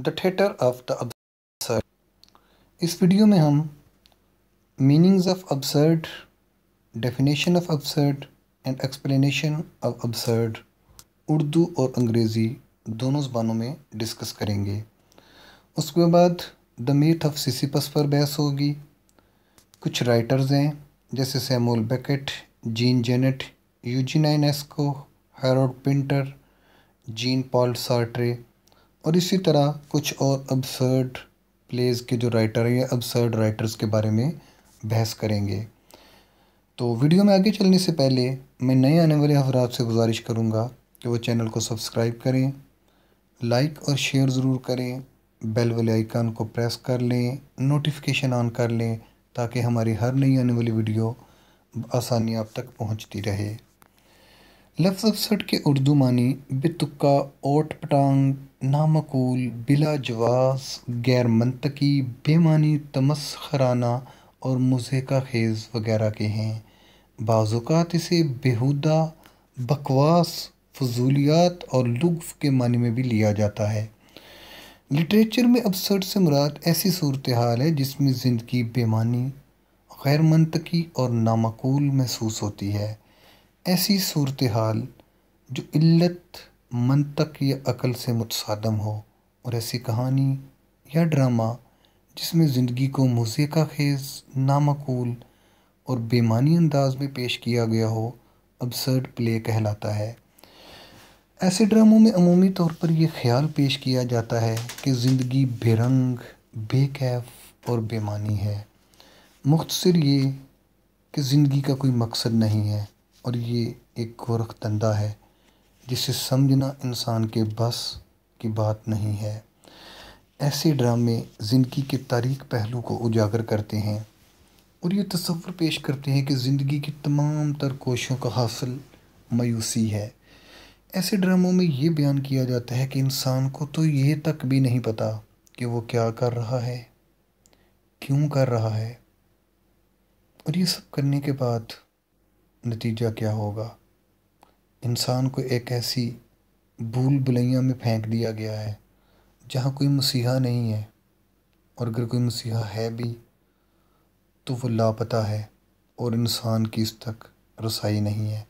The theatre of the absurd इस video में हम meanings of absurd definition of absurd and explanation of absurd Urdu और अंग्रेज़ी दोनों जबानों में डिस्कस करेंगे उसके बाद द मीथ ऑफ सिसिपस पर बहस होगी कुछ राइटर्स हैं जैसे Samuel Beckett Jean Genet Eugene Ionesco Harold Pinter Jean Paul Sartre और इसी तरह कुछ और अबसर्ड प्लेज के जो राइटर हैं या अबसर्ड राइटर्स के बारे में बहस करेंगे तो वीडियो में आगे चलने से पहले मैं नए आने वाले हफरात से गुजारिश करूँगा कि वो चैनल को सब्सक्राइब करें लाइक और शेयर ज़रूर करें बेल वाले आइकन को प्रेस कर लें नोटिफिकेशन ऑन कर लें ताकि हमारी हर नई आने वाली वीडियो आसानी आप तक पहुंचती रहे लफ्ज़ अफसर के उर्दू मानी बेतुका ओट पटांग नामकूल बिला जवास गैर मनतकी बेमानी तमस्खराना और मुजहका खेज़ वगैरह के हैं बाज़ात इसे बेहुदा बकवास फजूलियात और लुफ्फ़ के मानी में भी लिया जाता है लिटरेचर में अबसर्ड से मुराद ऐसी सूरत हाल है जिसमें ज़िंदगी बेमानी गैर मनतकी और नामकूल महसूस होती है ऐसी सूरत हाल जो इल्लत मंतक या अकल से मुतसादम हो और ऐसी कहानी या ड्रामा जिसमें ज़िंदगी को का खेज नामकूल और बेमानी अंदाज में पेश किया गया हो अबसर्ड प्ले कहलाता है ऐसे ड्रामों में अमूमी तौर पर यह ख्याल पेश किया जाता है कि ज़िंदगी बेरंग बेकैफ और बेमानी है मुख्तर ये कि ज़िंदगी का कोई मकसद नहीं है और ये एक गोरख धंधा है जिसे समझना इंसान के बस की बात नहीं है ऐसे ड्रामे ज़िंदगी के तारीख पहलू को उजागर करते हैं और ये तस्वर पेश करते हैं कि ज़िंदगी की तमाम तर कोशों का हासिल मायूसी है ऐसे ड्रामों में ये बयान किया जाता है कि इंसान को तो ये तक भी नहीं पता कि वो क्या कर रहा है क्यों कर रहा है और ये सब करने के बाद नतीजा क्या होगा इंसान को एक ऐसी भूल भुलैया में फेंक दिया गया है जहाँ कोई मसीहा नहीं है और अगर कोई मसीहा है भी तो वो लापता है और इंसान की इस तक रसाई नहीं है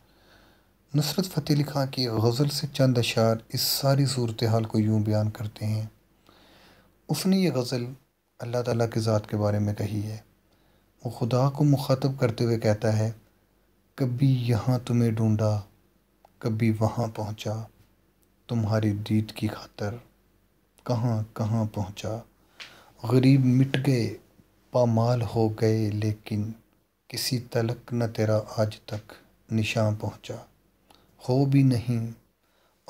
नुसरत फ़तेह अली खां की गज़ल से चंद अशार इस सारी सूरत हाल को यूँ बयान करते हैं उसने ये गज़ल अल्लाह ताला के ज़ात के बारे में कही है वो खुदा को मुखातब करते हुए कहता है कभी यहाँ तुम्हें ढूँढा कभी वहाँ पहुँचा तुम्हारी दीद की खातर कहाँ कहाँ पहुँचा गरीब मिट गए पामाल हो गए लेकिन किसी तलक न तेरा आज तक निशान पहुँचा हो भी नहीं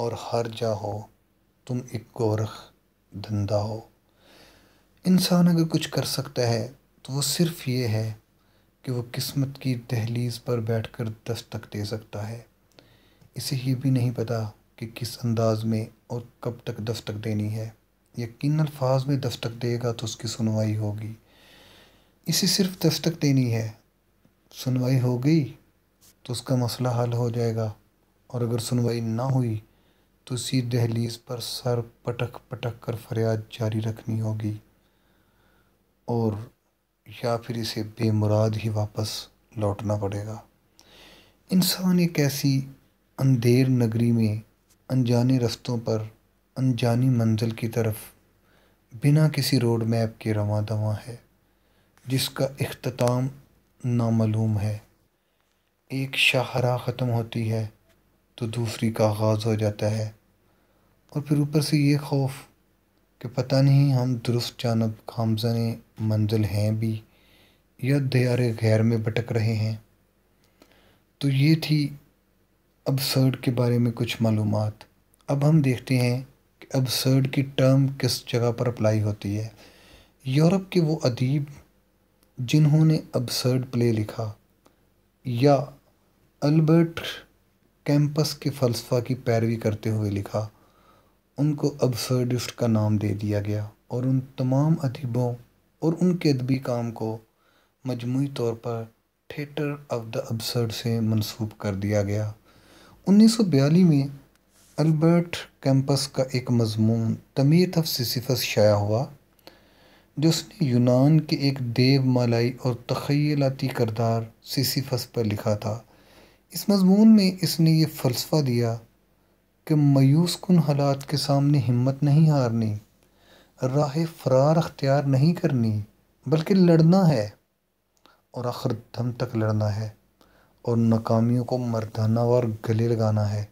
और हार जा हो तुम एक गोरख धंधा हो इंसान अगर कुछ कर सकता है तो वो सिर्फ ये है कि वो किस्मत की दहलीज़ पर बैठकर दस्तक दे सकता है इसे ये भी नहीं पता कि किस अंदाज में और कब तक दस्तक देनी है या किन अल्फाज में दस्तक देगा तो उसकी सुनवाई होगी इसे सिर्फ दस्तक देनी है सुनवाई हो गई तो उसका मसला हल हो जाएगा और अगर सुनवाई ना हुई तो इसी दहलीज़ पर सर पटक पटक कर फरियाद जारी रखनी होगी और या फिर इसे बेमुराद ही वापस लौटना पड़ेगा इंसान एक ऐसी अंधेर नगरी में अनजाने रस्तों पर अनजानी मंजिल की तरफ बिना किसी रोड मैप के रवा दवा है जिसका अख्ताम नामूम है एक शाहरा ख़त्म होती है तो दूसरी का आगाज़ हो जाता है और फिर ऊपर से ये खौफ कि पता नहीं हम दुरुस्त जानब खामजन मंजिल हैं भी या दयार गैर में भटक रहे हैं तो ये थी अब सर्ड के बारे में कुछ मालूम अब हम देखते हैं कि अब सर्ड की टर्म किस जगह पर अप्लाई होती है यूरोप के वो अदीब जिन्होंने अब सर्ड प्ले लिखा या अल्बर्ट कैंपस के फ़लसफ़ा की पैरवी करते हुए लिखा उनको अबसर्डिस्ट का नाम दे दिया गया और उन तमाम अदीबों और उनके अदबी काम को मजमू तौर पर थिएटर ऑफ द अबसर्ड से मनसूब कर दिया गया उन्नीस सौ बयाली में अल्बर्ट कैंपस का एक मजमून तमीत ऑफ सिसिफस शाया हुआ जो उसने यूनान के एक देव मालाई और तखीलाती करदार सिसिफस पर लिखा था इस मजमून में इसने ये फ़लसफ़ा दिया कि मायूस कन हालात के सामने हिम्मत नहीं हारनी राह फरार अख्तियार नहीं करनी बल्कि लड़ना है और आखिर दम तक लड़ना है और नाकामियों को मर्दाना और गले लगाना है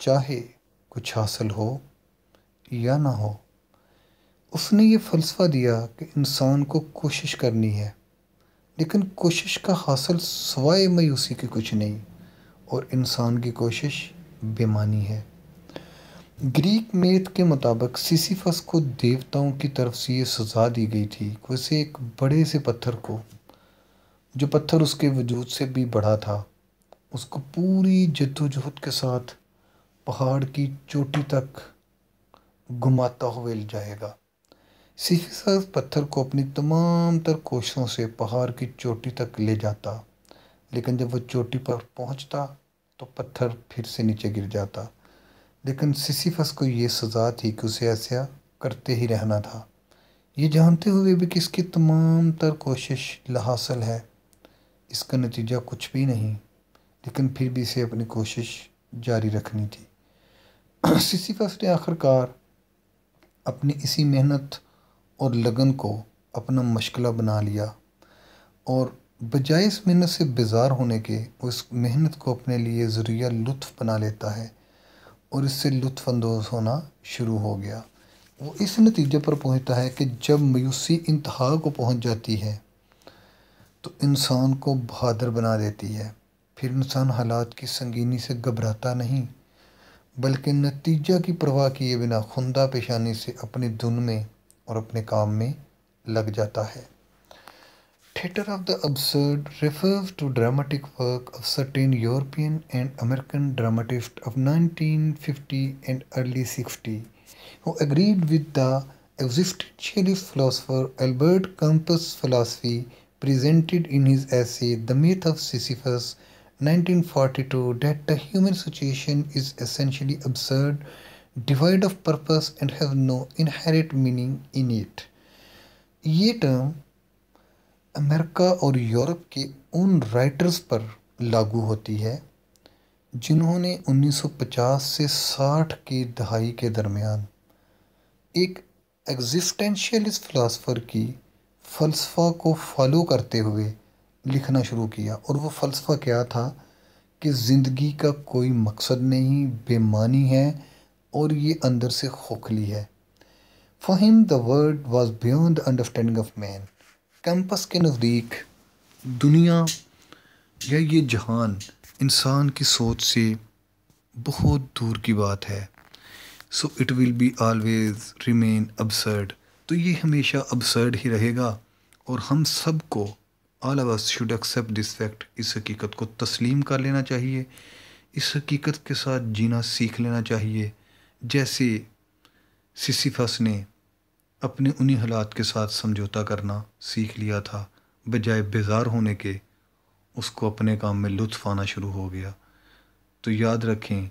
चाहे कुछ हासिल हो या ना हो उसने ये फ़लसफ़ा दिया कि इंसान को कोशिश करनी है लेकिन कोशिश का हासिल सवाए मायूसी के कुछ नहीं और इंसान की कोशिश बेमानी है ग्रीक मेथ के मुताबिक सिसिफस को देवताओं की तरफ से ये सज़ा दी गई थी वैसे एक बड़े से पत्थर को जो पत्थर उसके वजूद से भी बड़ा था उसको पूरी जद्दोजहद के साथ पहाड़ की चोटी तक घुमाता हुए ले जाएगा सिसिफस पत्थर को अपनी तमाम तर कोशिशों से पहाड़ की चोटी तक ले जाता लेकिन जब वह चोटी पर पहुंचता तो पत्थर फिर से नीचे गिर जाता लेकिन सिसिफस को ये सज़ा थी कि उसे ऐसा करते ही रहना था ये जानते हुए भी कि इसकी तमाम तर कोशिश लाहासिल है इसका नतीजा कुछ भी नहीं लेकिन फिर भी इसे अपनी कोशिश जारी रखनी थी सिसिफस ने आखिरकार अपनी इसी मेहनत और लगन को अपना मशकला बना लिया और बजाय इस मेहनत से बेजार होने के उस मेहनत को अपने लिए ज़रिया लुत्फ़ बना लेता है और इससे लुफानंदोज़ होना शुरू हो गया वो इस नतीजे पर पहुंचता है कि जब मायूसी इंतहा को पहुंच जाती है तो इंसान को बहादुर बना देती है फिर इंसान हालात की संगीनी से घबराता नहीं बल्कि नतीजा की परवाह किए बिना खुंदा पेशानी से अपने धुन में और अपने काम में लग जाता है Theatre of the absurd refers to dramatic work of certain European and American dramatists of 1950 and early 60 who agreed with the existentialist philosopher Albert Camus' philosophy presented in his essay The Myth of Sisyphus 1942 that the human situation is essentially absurd, devoid of purpose and has no inherent meaning in it. ये term um, America और Europe के उन writers पर लागू होती है जिन्होंने 1950 से 60 की दहाई के दरमियान एक एग्जिस्टेंशियलिस्ट फ़िलासफ़र की फ़लसफ़ा को फॉलो करते हुए लिखना शुरू किया और वो फ़लसफ़ा क्या था कि ज़िंदगी का कोई मकसद नहीं बेमानी है और ये अंदर से खोखली है him the world was beyond understanding of man Camus के नज़दीक दुनिया या ये जहान इंसान की सोच से बहुत दूर की बात है so it will be always remain absurd तो ये हमेशा अबसर्ड ही रहेगा और हम सब को all of should accept this fact इस हकीकत को तस्लीम कर लेना चाहिए इस हकीकत के साथ जीना सीख लेना चाहिए जैसे सिसिफस ने अपने उन्हीं हालात के साथ समझौता करना सीख लिया था बजाय बेजार होने के उसको अपने काम में लुत्फ आना शुरू हो गया तो याद रखें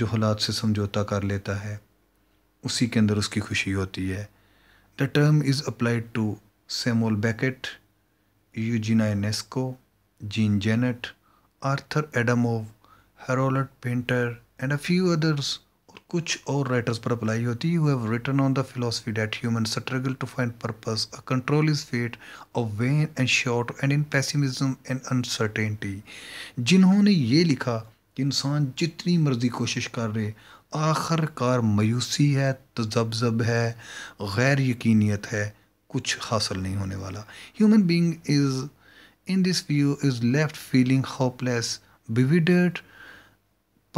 जो हालात से समझौता कर लेता है उसी के अंदर उसकी खुशी होती है the term is applied to Samuel Beckett Eugene Ionesco Jean Genet Arthur Adamov Harold Pinter and a few others कुछ और राइटर्स पर अप्लाई होती है have written on the philosophy that human struggle to find purpose a control is fate a vain and short and in pessimism and uncertainty जिन्होंने ये लिखा कि इंसान जितनी मर्जी कोशिश कर रहे आखिरकार मायूसी है तजबजब है गैर यकीनीत है कुछ हासिल नहीं होने वाला human being is in this view is left feeling hopeless बिविडेड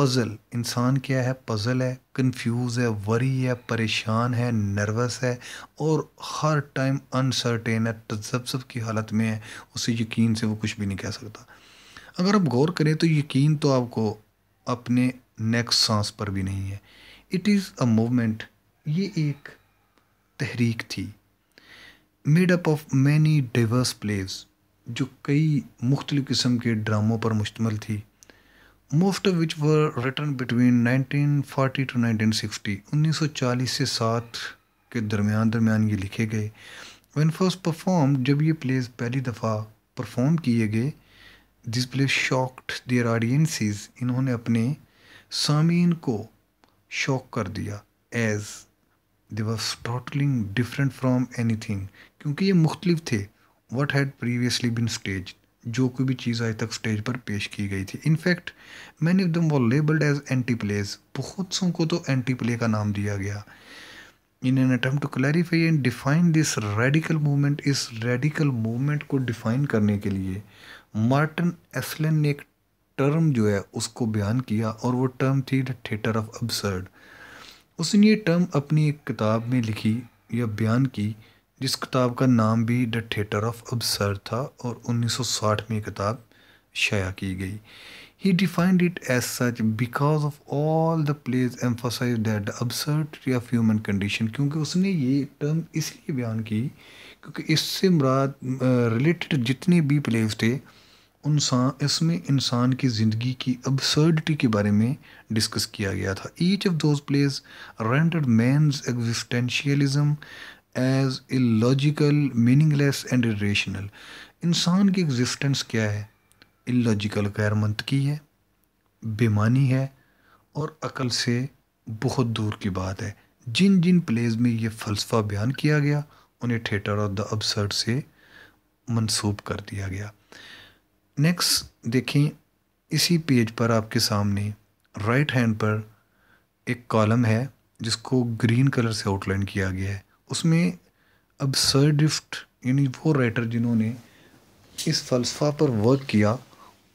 पज़ल इंसान क्या है पज़ल है कंफ्यूज है वरी है परेशान है नर्वस है और हर टाइम अनसर्टेन है तजब्सब तो की हालत में है उसे यकीन से वो कुछ भी नहीं कह सकता अगर आप गौर करें तो यकीन तो आपको अपने नेक्स्ट सांस पर भी नहीं है इट इज़ अ मोमेंट ये एक तहरीक थी made up of many diverse plays जो कई मुख्तलिफ़ किस्म के ड्रामों पर मुश्तमल थी most of which were written between 1940 to 1960 1940 से सात के दरमियान दरमियान ये लिखे गए वन फर्स्ट परफॉर्म जब ये प्लेस पहली दफ़ा परफॉर्म किए गए this play shocked their audiences इन्होंने अपने सामीन को शॉक कर दिया as they was totally different from anything क्योंकि ये मुख्तलिफ थे what had previously been stage जो कोई भी चीज़ आज तक स्टेज पर पेश की गई थी इनफैक्ट मैंने एकदम वो लेबल्ड एज एंटी प्लेज बहुत सों को तो एंटी प्ले का नाम दिया गया in an attempt to clarify and define this radical movement इस रेडिकल मूवमेंट को डिफाइन करने के लिए मार्टन एसलन ने एक टर्म जो है उसको बयान किया और वो टर्म थी द थिएटर ऑफ अब्सर्ड उसने ये टर्म अपनी एक किताब में लिखी या बयान की जिस किताब का नाम भी द थिएटर ऑफ अबसर था और 1960 में ये किताब शाया की गई he defined it as such because of all the plays emphasize that the absurdity of human condition क्योंकि उसने ये टर्म इसलिए बयान की क्योंकि इससे मुराद रिलेटेड जितने भी प्लेज थे उनसान इसमें इंसान की ज़िंदगी की अबसर्डिटी के बारे में डिस्कस किया गया था each of those plays rendered man's existentialism as logical meaningless and rational इंसान की एग्जिस्टेंस क्या है लॉजिकल गैर मंतकी है बेमानी है और अकल से बहुत दूर की बात है जिन जिन प्लेज में ये फ़लसफ़ा बयान किया गया उन्हें थिएटर ऑफ़ द अबसर्ड से मंसूब कर दिया गया नेक्स्ट देखें इसी पेज पर आपके सामने राइट हैंड पर एक कॉलम है जिसको ग्रीन कलर से आउटलाइन किया गया है उसमें अब सर डिफ्ट यानी वो राइटर जिन्होंने इस फ़लसफ़ा पर वर्क किया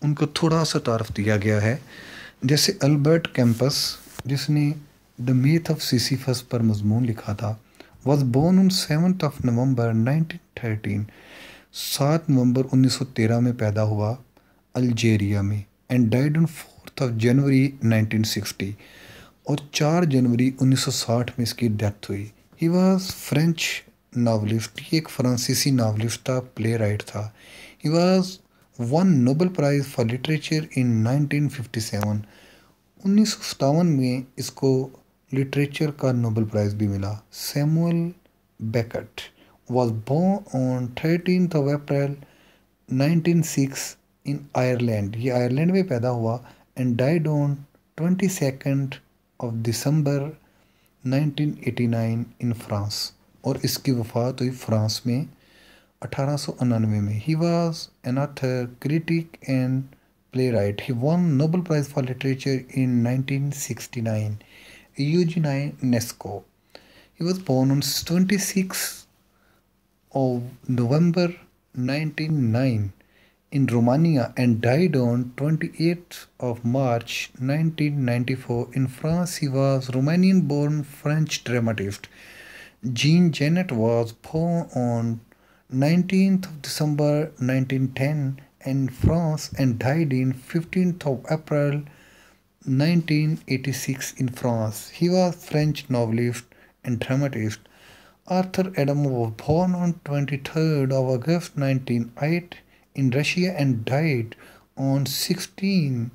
उनको थोड़ा सा तारफ़ दिया गया है जैसे अल्बर्ट कैंपस जिसने द मेथ ऑफ सीसीफस पर मजमून लिखा था was born on seventh of November 1913 सात नवंबर 1913 में पैदा हुआ अल्जेरिया में and died on fourth of January 1960 और चार जनवरी 1960 में इसकी डेथ हुई ही वॉज फ्रेंच नावलिस्ट ये एक फ्रांसीसी नावलिस्ट था प्ले राइट था he was won Nobel prize for literature in 1957 उन्नीस में इसको लिटरेचर का नोबल प्राइज़ भी मिला Samuel Beckett was born on thirteen of April 1906 in Ireland ये आयरलैंड में पैदा हुआ and died on twenty second of December 1989 in France और इसकी वफात हुई फ्रांस में अठारह में he was an author critic and playwright he won Nobel prize for literature in 1969 nine Ionesco he was born on six of November 1909 in Romania and died on 28th of March 1994. In France, he was Romanian-born French dramatist. Jean Genet was born on 19th of December 1910 in France and died in 15th of April 1986 in France. He was French novelist and dramatist. Arthur Adam was born on 23rd of August 1908 in Russia and died on 16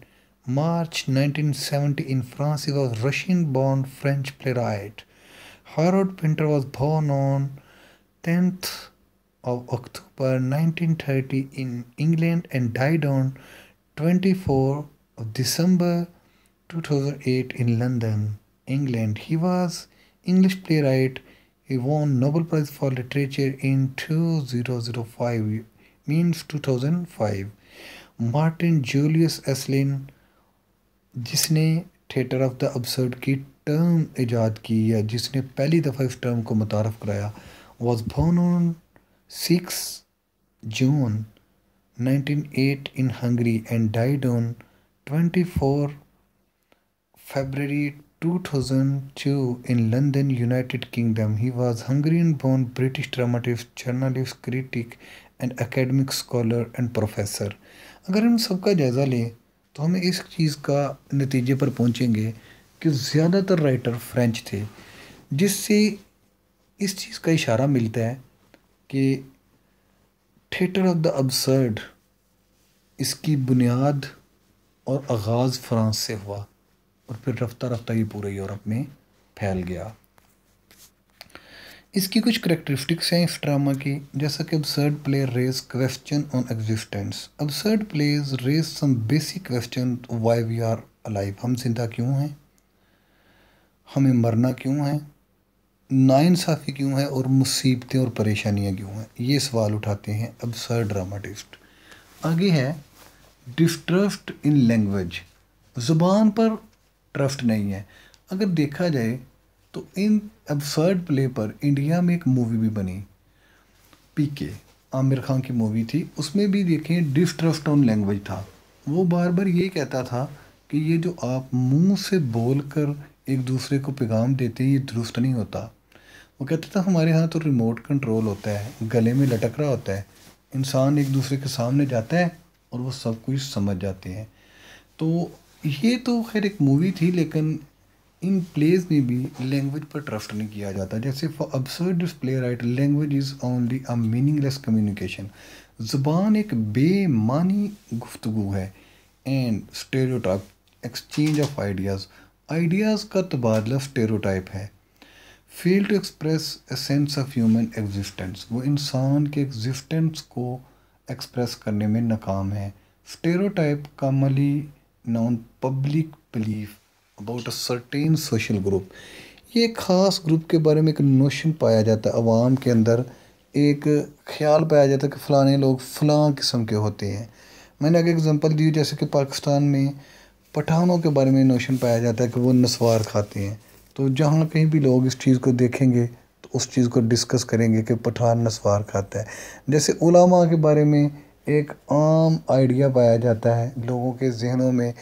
March 1970 in France. He was Russian-born French playwright. Harold Pinter was born on 10th of October 1930 in England and died on 24 of December 2008 in London, England. He was English playwright. He won Nobel Prize for Literature in 2005 means 2005. Martin Julius Eslin जिसने Theatre of the Absurd की term ईजाद की या जिसने पहली दफ़ा इस term को मुतारफ़ कराया was born on six June 1908 in Hungary and died on 24 February 2002 in London, United Kingdom. He was Hungarian-born British dramatist, journalist, critic and academic scholar and professor अगर हम सबका जायज़ा लें तो हम इस चीज़ का नतीजे पर पहुँचेंगे कि ज़्यादातर राइटर फ्रेंच थे जिससे इस चीज़ का इशारा मिलता है कि थिएटर ऑफ द अबसर्ड इसकी बुनियाद और आगाज़ फ्रांस से हुआ और फिर रफ्ता रफ्ता ये पूरे यूरोप में फैल गया इसकी कुछ करेक्टरिस्टिक्स हैं इस ड्रामा की जैसा कि absurd play raise question on existence absurd plays raise some basic question why we are alive हम जिंदा क्यों हैं हमें मरना क्यों है नाइंसाफ़ी क्यों है और मुसीबतें और परेशानियां क्यों हैं ये सवाल उठाते हैं अबसर्ड ड्रामाटिस्ट आगे है डिस्ट्रस्ट इन लैंग्वेज ज़ुबान पर ट्रस्ट नहीं है अगर देखा जाए तो इन एबसर्ड प्ले पर इंडिया में एक मूवी भी बनी पीके आमिर खान की मूवी थी उसमें भी देखें डिस्ट्रस्ट ऑन लैंग्वेज था वो बार बार ये कहता था कि ये जो आप मुंह से बोल कर एक दूसरे को पैगाम देते हैं ये दुरुस्त नहीं होता वो कहता था हमारे यहाँ तो रिमोट कंट्रोल होता है गले में लटक रहा होता है इंसान एक दूसरे के सामने जाता है और वो सब कुछ समझ जाते हैं तो ये तो खैर एक मूवी थी लेकिन इन प्लेज में भी लैंग्वेज पर ट्रस्ट नहीं किया जाता जैसे for absurd playwright language is only a meaningless communication ज़ुबान एक बेमानी गुफ्तु है and stereotype exchange of ideas ideas का तबादला स्टेरोटाइप है fail to express a sense of human existence वो इंसान के एग्जिस्टेंस को एक्सप्रेस करने में नाकाम है स्टेरोटाइप का मली known public belief about a certain social group ये ख़ास ग्रुप के बारे में एक नोशन पाया जाता है आवाम के अंदर एक ख्याल पाया जाता है कि फ़लाने लोग फ़लाँ किस्म के होते हैं मैंने आगे एग्ज़ाम्पल दी जैसे कि पाकिस्तान में पठानों के बारे में नोशन पाया जाता है कि वो नस्वार खाते हैं तो जहाँ कहीं भी लोग इस चीज़ को देखेंगे तो उस चीज़ को डिस्कस करेंगे कि पठान नस्वार खाता है जैसे उलामा के बारे में एक आम आइडिया पाया जाता है लोगों के जहनों में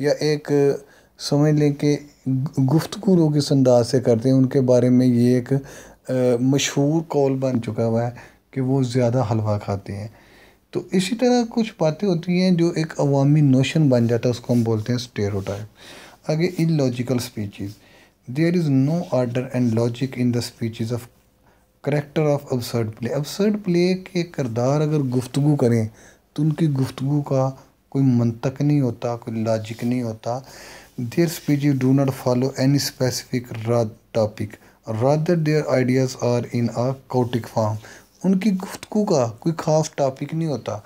या एक समझ लें कि गुफ्तु लोग इस अंदाज से करते हैं उनके बारे में ये एक मशहूर कौल बन चुका हुआ है कि वो ज़्यादा हलवा खाते हैं तो इसी तरह कुछ बातें होती हैं जो एक अवामी नोशन बन जाता है उसको हम बोलते हैं स्टेरोटाइप आगे in logical speeches there is no order and logic in the speeches of character of absurd play absurd play के किरदार अगर गुफ्तु करें तो उनकी गुफ्तु का कोई मंतक नहीं होता कोई लॉजिक नहीं होता their speech you do not follow any specific topic rather their ideas are in a chaotic form उनकी गुफ्तु का कोई ख़ास टॉपिक नहीं होता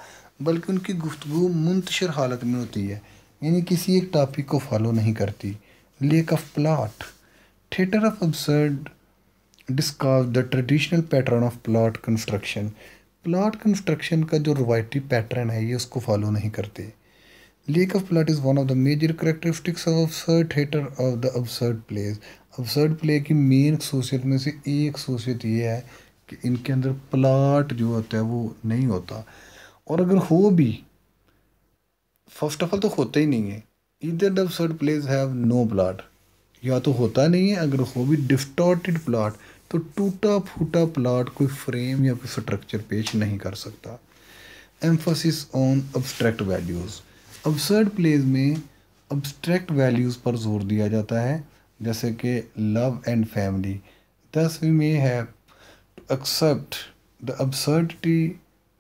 बल्कि उनकी गुफ्तु मुंतशर हालत में होती है यानी किसी एक टॉपिक को फॉलो नहीं करती lack of plot theatre of absurd discuss the traditional pattern of plot construction plot construction का जो रिवायती पैटर्न है ये उसको फॉलो नहीं करते lack of plot is one of the major characteristics of absurd theatre of the absurd plays absurd play की main खसूसियत में से एक खसूसियत ये है कि इनके अंदर प्लाट जो होता है वो नहीं होता और अगर हो भी फर्स्ट ऑफ ऑल तो होता ही नहीं है either the absurd plays have no plot या तो होता नहीं है अगर हो भी डिस्टॉर्टेड प्लाट तो टूटा फूटा प्लाट कोई फ्रेम या कोई स्ट्रक्चर पेश नहीं कर सकता emphasis on abstract values absurd plays में अब्स्ट्रैक्ट वैल्यूज़ पर जोर दिया जाता है जैसे कि love and family thus we may have to accept the absurdity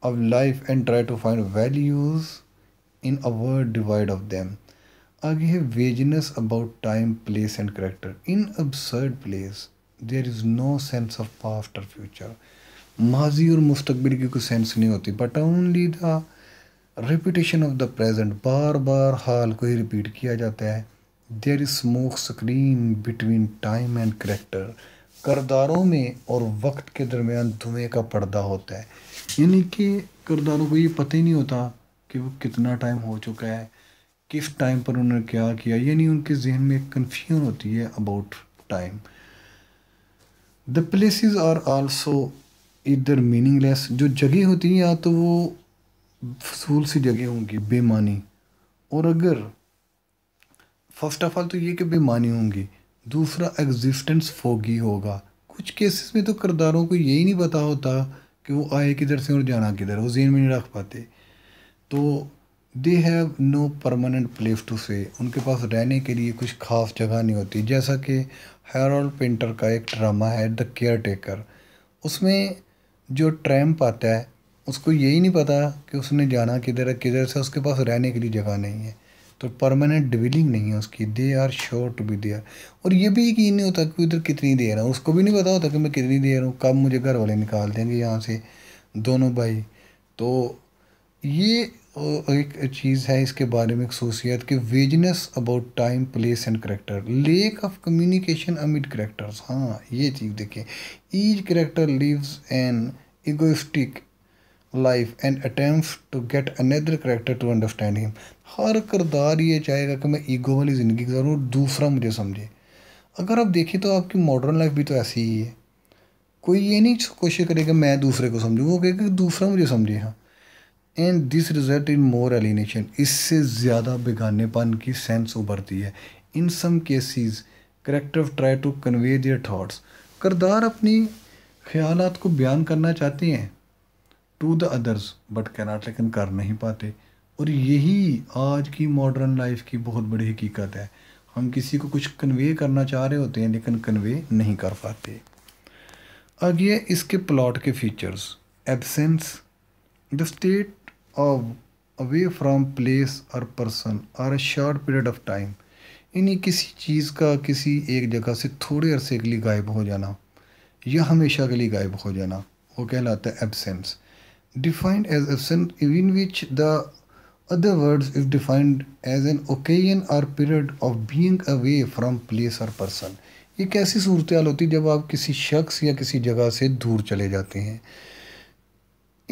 of life and try to find values in a world divide of them आगे है vagueness about time place and character in absurd plays there is no sense of past और future माजी और मुस्तबिल की कोई sense नहीं होती but only the repetition of the present बार बार हाल को ही रिपीट किया जाता है there is smoke screen between time and character करदारों में और वक्त के दरमियान धुएँ का पर्दा होता है यानी कि करदारों को ये पता ही नहीं होता कि वो कितना टाइम हो चुका है किस टाइम पर उन्होंने क्या किया यानी उनके जहन में एक कन्फ्यूजन होती है about time the places are also either meaningless जो जगह होती हैं या तो वो फसूल सी जगह होंगी बेमानी और अगर फर्स्ट ऑफ ऑल तो ये कि बेमानी होंगी दूसरा एग्जिस्टेंस फोगी होगा कुछ केसेस में तो करदारों को यही नहीं पता होता कि वो आए किधर से और जाना किधर वो जेन में नहीं रख पाते तो they have no permanent place to से उनके पास रहने के लिए कुछ ख़ास जगह नहीं होती जैसा कि हेरोल्ड पेंटर का एक ड्रामा है द केयर टेकर उसमें जो ट्रैम्प आता है उसको यही नहीं पता कि उसने जाना किधर है किधर से उसके पास रहने के लिए जगह नहीं है तो परमानेंट डिविलिंग नहीं है उसकी they are sure to be there और ये भी यकीन नहीं होता कि उधर कितनी देर है उसको भी नहीं पता होता कि मैं कितनी देर हूँ कब मुझे घर वाले निकाल देंगे यहाँ से दोनों भाई तो ये एक चीज़ है इसके बारे में खसूसियत कि vagueness about time place and character lack of communication amid characters हाँ ये चीज़ देखें each character lives an egoistic life and attempt to get another character to understand him हर करदार ये चाहेगा कि मैं ईगो वाली ज़िंदगी गुजारूँ दूसरा मुझे समझे अगर आप देखें तो आपकी मॉडर्न लाइफ भी तो ऐसी ही है कोई ये नहीं कोशिश करेगा मैं दूसरे को समझूँ वो कहेगा कि दूसरा मुझे समझे हाँ and this result in more alienation इससे ज़्यादा बेगानेपन की सेंस उभरती है in some cases character try to convey their thoughts करदार अपनी ख्याल को बयान करना चाहते हैं to the others but cannot लेकिन कर नहीं पाते और यही आज की मॉडर्न लाइफ की बहुत बड़ी हकीकत है हम किसी को कुछ कन्वे करना चाह रहे होते हैं लेकिन कन्वे नहीं कर पाते आगे इसके प्लॉट के features absence the state away from place और पर्सन और शॉर्ट पीरियड ऑफ टाइम यानी किसी चीज़ का किसी एक जगह से थोड़े अरसे के लिए गायब हो जाना या हमेशा के लिए गायब हो जाना वो कहलाता है absence defined as absent in which the other words is defined as an occasion or period of being away from place or person एक ऐसी सूरत हाल होती है जब आप किसी शख्स या किसी जगह से दूर चले जाते हैं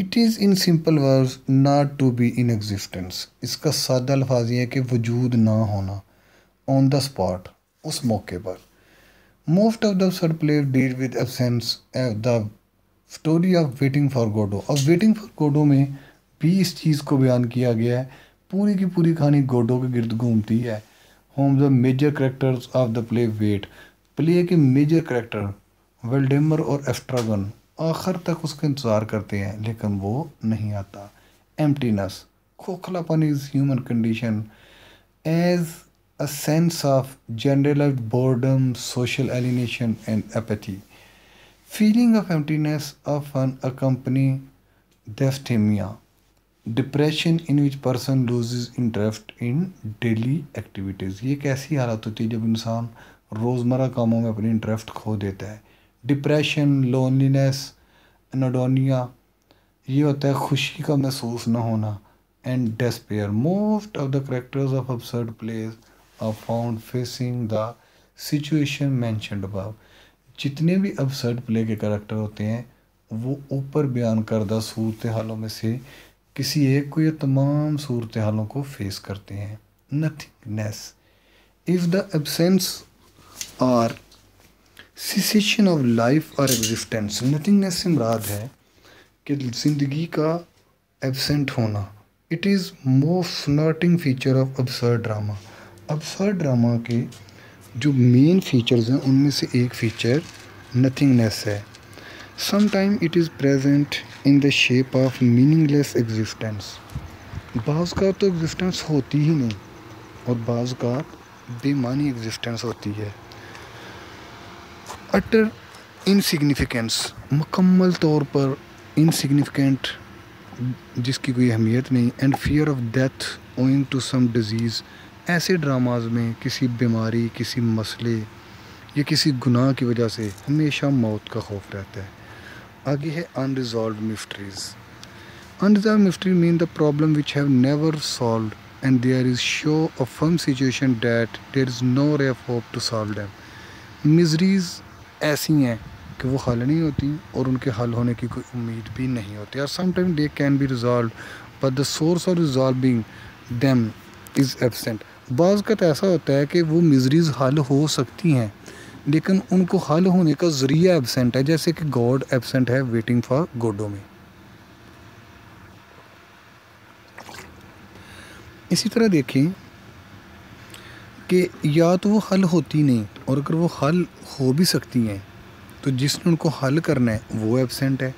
it is in simple words not to be in existence इसका सादा अल्फाज ये है कि वजूद ना होना ऑन द स्पॉट उस मौके पर most of the absurd play deal with absence the story of waiting for Godot अब वेटिंग फॉर गोडो में भी इस चीज़ को बयान किया गया है पूरी की पूरी कहानी गोडो के गिर्द घूमती है whom the major characters of the play wait play के मेजर करेक्टर वेल्डेमर और एस्ट्रागन आखिर तक उसका इंतज़ार करते हैं लेकिन वो नहीं आता एम्प्टीनेस खोखलापन is human condition as a sense of general boredom social alienation and apathy feeling of emptiness often accompany dysthymia depression in which person lose interest in daily activities ये एक ऐसी हालत होती है जब इंसान रोज़मर्रा कामों में अपनी इंटरेस्ट खो देता है डिप्रेशन लोनलीनेस नडोनिया ये होता है खुशी का महसूस ना होना and despair most of the characters of absurd plays are found facing the situation mentioned above जितने भी अबसर्ड प्ले के करेक्टर होते हैं वो ऊपर बयान करदा सूरत हालों में से किसी एक को या तमाम सूरत हालों को फेस करते हैं nothingness if the absence or cessation of life और एग्जिस्टेंस नथिंगनेस से मुराद है कि ज़िंदगी का एबसेंट होना it is most flirting feature of absurd drama absurd drama के जो मेन फीचर्स हैं उनमें से एक फ़ीचर नथिंगनेस है sometime it is present in the shape of meaningless existence बाज़ का तो एग्जिस्टेंस होती ही नहीं और बाज़ का बेमानी एग्जिस्टेंस होती है अटर इनसिग्निफिकेंस मुकम्मल तौर पर इनसिग्निफिकेंट जिसकी कोई अहमियत नहीं and fear of death owing to some disease ऐसे ड्रामाज में किसी बीमारी किसी मसले या किसी गुनाह की वजह से हमेशा मौत का खौफ रहता है आगे है unresolved mysteries unresolved mystery mean the problem which have never solve and there is show a firm situation that there is no ray hope to solve them miseries ऐसी हैं कि वो हल नहीं होती और उनके हल होने की कोई उम्मीद भी नहीं होती और sometime they can be resolve but the source of resolving them is absent बाज़ का तो ऐसा होता है कि वो मिजरीज़ हल हो सकती हैं लेकिन उनको हल होने का ज़रिया एबसेंट है जैसे कि गॉड एबसेंट है वेटिंग फॉर गोडो में इसी तरह देखें कि या तो वो हल होती नहीं और अगर वो हल हो भी सकती हैं तो जिसने उनको हल करना है वो एबसेंट है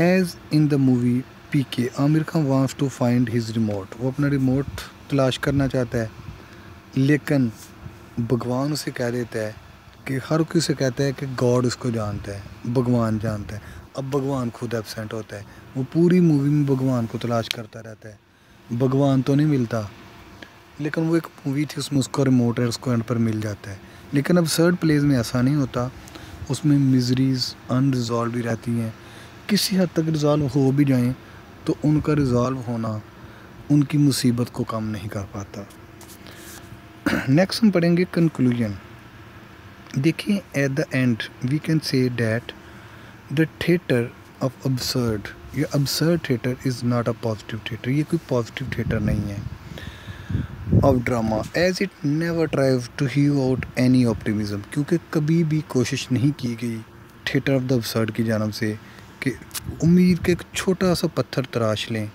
as in the movie P K Aamir Khan wants to find his remote वो अपना रिमोट तलाश करना चाहता है लेकिन भगवान उसे कह देता है कि हर कोई उसे कहता है कि गॉड उसको जानता है भगवान जानता है अब भगवान खुद एबसेंट होता है वो पूरी मूवी में भगवान को तलाश करता रहता है भगवान तो नहीं मिलता लेकिन वो एक मूवी थी उसमें उसका रिमोट है उसको एंड पर मिल जाता है लेकिन अब सर्ड प्लेस में ऐसा नहीं होता उसमें मिजरीज अनरिजॉल्व भी रहती हैं किसी हद तक रिजॉल्व हो भी जाएं तो उनका रिजॉल्व होना उनकी मुसीबत को कम नहीं कर पाता नेक्स्ट हम पढ़ेंगे कंक्लूजन देखिए at the end we can say that the theatre of absurd या absurd theatre is not a positive theatre ये कोई पॉजिटिव थिएटर नहीं है of drama as it never strive to he out any optimism क्योंकि कभी भी कोशिश नहीं की गई थिएटर ऑफ द अबसर्ड की जानब से कि उम्मीद का एक छोटा सा पत्थर तराश लें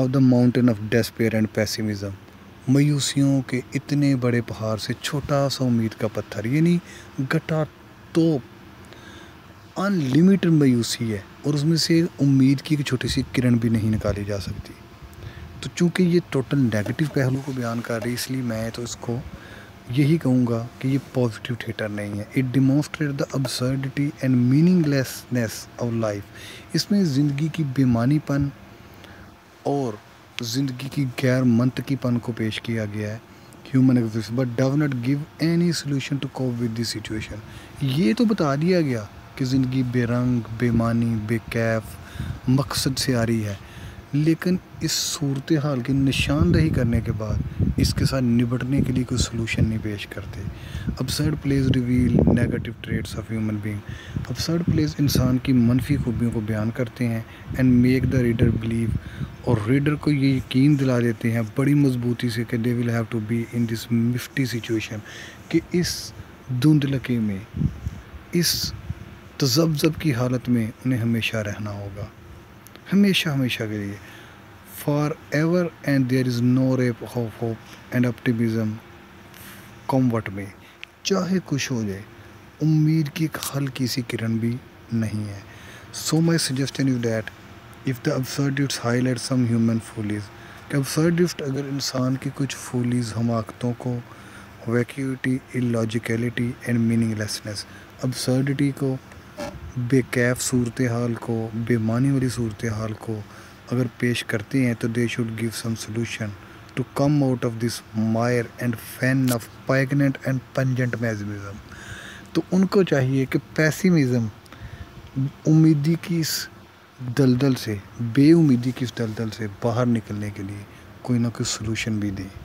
of the mountain of despair and pessimism मायूसियों के इतने बड़े पहाड़ से छोटा सा उम्मीद का पत्थर यानी गटा तो अनलिमिटेड मायूसी है और उसमें से उम्मीद की एक छोटी सी किरण भी नहीं निकाली जा सकती तो चूँकि ये टोटल नेगेटिव पहलू को बयान कर रही है इसलिए मैं तो इसको यही कहूँगा कि ये पॉजिटिव थिएटर नहीं है it demonstrate the absurdity and meaninglessness of life इसमें ज़िंदगी की बेमानीपन और ज़िंदगी की गैर मंतकीपन को पेश किया गया है human exist but do not give any solution to cope with this situation ये तो बता दिया गया कि ज़िंदगी बेरंग बेमानी बेकैफ मकसद से आ रही है लेकिन इस सूरत हाल की निशानदही करने के बाद इसके साथ निपटने के लिए कोई सलूशन नहीं पेश करते absurd plays reveal negative traits of human being absurd plays इंसान की मनफी खूबियों को बयान करते हैं and make the reader believe और रीडर को ये यकीन दिला देते हैं बड़ी मजबूती से कि they will have to be in this misty situation कि इस धुंधलके में इस तजब्जब की हालत में उन्हें हमेशा रहना होगा हमेशा हमेशा के लिए forever and there is no ray hope hope and optimism combat में चाहे कुछ हो जाए उम्मीद की एक हल्की सी किरण भी नहीं है so my suggestion is that if the high highlight some human follies कि अब्सर्डिफ्ट अगर इंसान की कुछ फूलीज हमाकतों को वैक्यूटी इलॉजिकलिटी एंड मीनिंगसनेस अब्सर्डिटी को बेकैफ सूरत हाल को बेमानी वाली सूरत हाल को अगर पेश करते हैं तो they should give some solution to come out of this mire and fen of poignant and pungent pessimism तो उनको चाहिए कि पैसिमिज़म उम्मीदी की इस दलदल से बेउमीदी की इस दलदल से बाहर निकलने के लिए कोई ना कोई सोल्यूशन भी दें